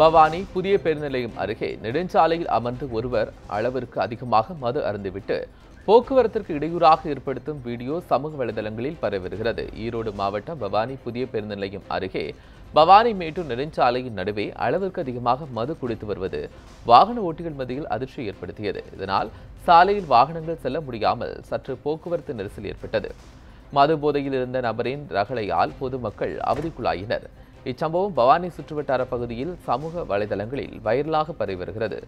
பவானி புதிய பேருந்து அருகே நெடுஞ்சாலையில் அமர்ந்து ஒருவர் அளவிற்கு அதிகமாக மது அருந்துவிட்டு போக்குவரத்திற்கு இடையூறாக ஏற்படுத்தும் வீடியோ சமூக வலைதளங்களில் பரவுகிறது ஈரோடு மாவட்டம் பவானி புதிய பேருந்து நிலையம் அருகே பவானி மேட்டூர் நெடுஞ்சாலையின் நடுவே அளவிற்கு அதிகமாக மது குடித்து வருவது வாகன ஓட்டிகள் மத்தியில் அதிர்ச்சி ஏற்படுத்தியது இதனால் சாலையில் வாகனங்கள் செல்ல முடியாமல் சற்று போக்குவரத்து நெரிசல் ஏற்பட்டது மது போதையில் இருந்த நபரின் ரகளையால் பொதுமக்கள் அவதிக்குள்ளாயினர் இச்சம்பவம் பவானி சுற்றுவட்டார பகுதியில் சமூக வலைதளங்களில் வைரலாக பரவி வருகிறது